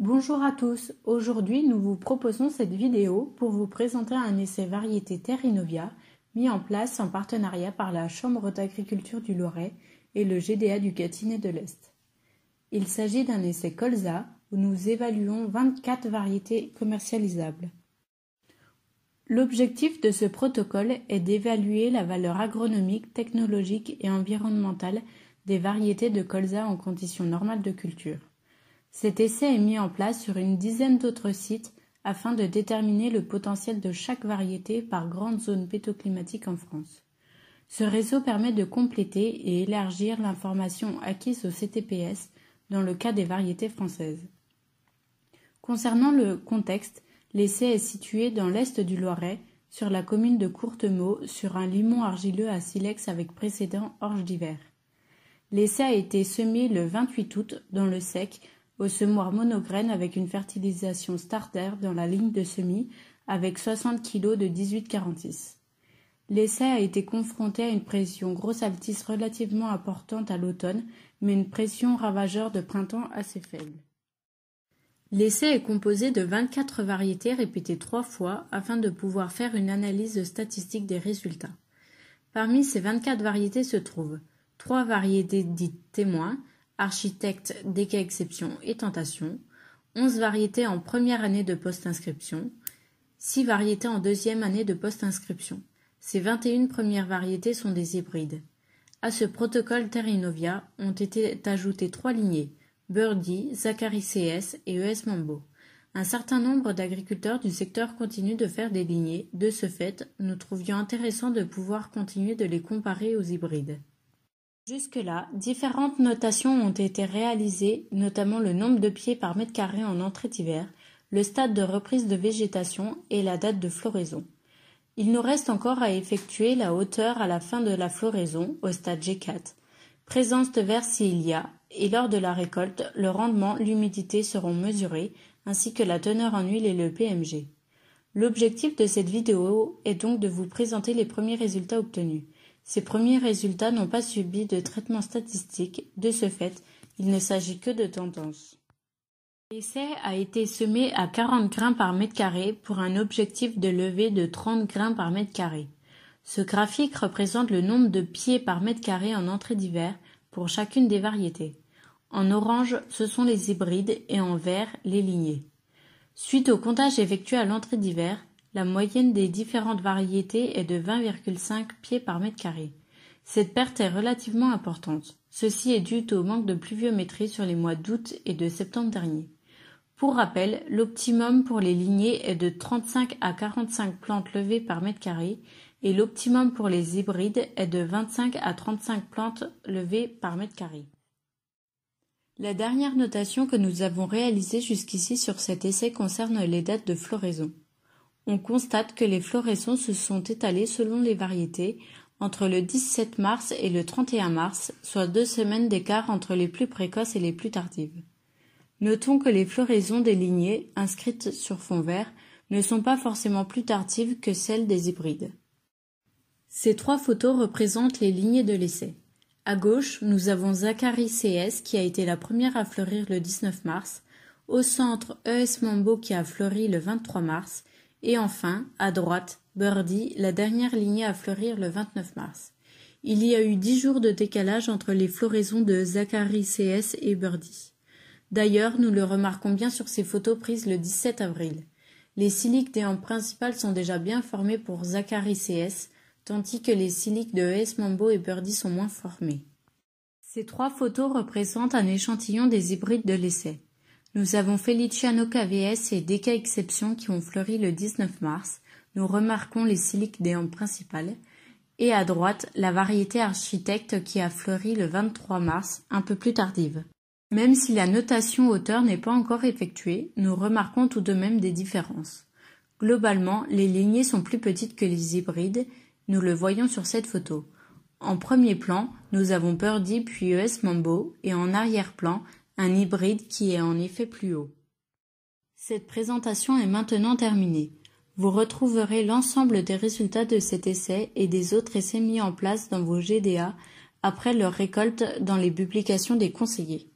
Bonjour à tous, aujourd'hui nous vous proposons cette vidéo pour vous présenter un essai variété Terrinovia mis en place en partenariat par la Chambre d'agriculture du Loiret et le GDA du Gâtinais de l'Est. Il s'agit d'un essai colza où nous évaluons 24 variétés commercialisables. L'objectif de ce protocole est d'évaluer la valeur agronomique, technologique et environnementale des variétés de colza en conditions normales de culture. Cet essai est mis en place sur une dizaine d'autres sites afin de déterminer le potentiel de chaque variété par grande zone pétoclimatique en France. Ce réseau permet de compléter et élargir l'information acquise au CTPS dans le cas des variétés françaises. Concernant le contexte, l'essai est situé dans l'est du Loiret, sur la commune de Courtemaux, sur un limon argileux à silex avec précédent orge d'hiver. L'essai a été semé le 28 août dans le sec au semoir monograine avec une fertilisation starter dans la ligne de semis avec 60 kg de 1846. L'essai a été confronté à une pression altisse relativement importante à l'automne, mais une pression ravageur de printemps assez faible. L'essai est composé de 24 variétés répétées trois fois afin de pouvoir faire une analyse statistique des résultats. Parmi ces 24 variétés se trouvent trois variétés dites témoins, architecte des Exception et Tentation, onze variétés en première année de post-inscription, 6 variétés en deuxième année de post-inscription. Ces une premières variétés sont des hybrides. À ce protocole Terrinovia ont été ajoutées trois lignées, Birdie, Zachary CS et ES Mambo. Un certain nombre d'agriculteurs du secteur continuent de faire des lignées, de ce fait, nous trouvions intéressant de pouvoir continuer de les comparer aux hybrides. Jusque-là, différentes notations ont été réalisées, notamment le nombre de pieds par mètre-carré en entrée d'hiver, le stade de reprise de végétation et la date de floraison. Il nous reste encore à effectuer la hauteur à la fin de la floraison, au stade G4, présence de verre s'il y a, et lors de la récolte, le rendement, l'humidité seront mesurés, ainsi que la teneur en huile et le PMG. L'objectif de cette vidéo est donc de vous présenter les premiers résultats obtenus. Ces premiers résultats n'ont pas subi de traitement statistique, de ce fait, il ne s'agit que de tendances. L'essai a été semé à 40 grains par mètre carré pour un objectif de levée de 30 grains par mètre carré. Ce graphique représente le nombre de pieds par mètre carré en entrée d'hiver pour chacune des variétés. En orange, ce sont les hybrides et en vert, les lignées. Suite au comptage effectué à l'entrée d'hiver, la moyenne des différentes variétés est de 20,5 pieds par mètre carré. Cette perte est relativement importante. Ceci est dû au manque de pluviométrie sur les mois d'août et de septembre dernier. Pour rappel, l'optimum pour les lignées est de 35 à 45 plantes levées par mètre carré et l'optimum pour les hybrides est de 25 à 35 plantes levées par mètre carré. La dernière notation que nous avons réalisée jusqu'ici sur cet essai concerne les dates de floraison. On constate que les floraisons se sont étalées selon les variétés entre le 17 mars et le 31 mars, soit deux semaines d'écart entre les plus précoces et les plus tardives. Notons que les floraisons des lignées, inscrites sur fond vert, ne sont pas forcément plus tardives que celles des hybrides. Ces trois photos représentent les lignées de l'essai. À gauche, nous avons Zachary CS qui a été la première à fleurir le 19 mars, au centre ES Mambo qui a fleuri le 23 mars et enfin, à droite, Birdie, la dernière lignée à fleurir le 29 mars. Il y a eu dix jours de décalage entre les floraisons de Zachary CS et Birdie. D'ailleurs, nous le remarquons bien sur ces photos prises le 17 avril. Les siliques des hampes principales sont déjà bien formées pour Zachary CS, tandis que les siliques de S. Mambo et Birdie sont moins formées. Ces trois photos représentent un échantillon des hybrides de l'essai. Nous avons Feliciano KVS et Deca Exception qui ont fleuri le 19 mars. Nous remarquons les siliques néant principales. Et à droite, la variété architecte qui a fleuri le 23 mars, un peu plus tardive. Même si la notation hauteur n'est pas encore effectuée, nous remarquons tout de même des différences. Globalement, les lignées sont plus petites que les hybrides, nous le voyons sur cette photo. En premier plan, nous avons Purdy puis ES Mambo, et en arrière-plan, un hybride qui est en effet plus haut. Cette présentation est maintenant terminée. Vous retrouverez l'ensemble des résultats de cet essai et des autres essais mis en place dans vos GDA après leur récolte dans les publications des conseillers.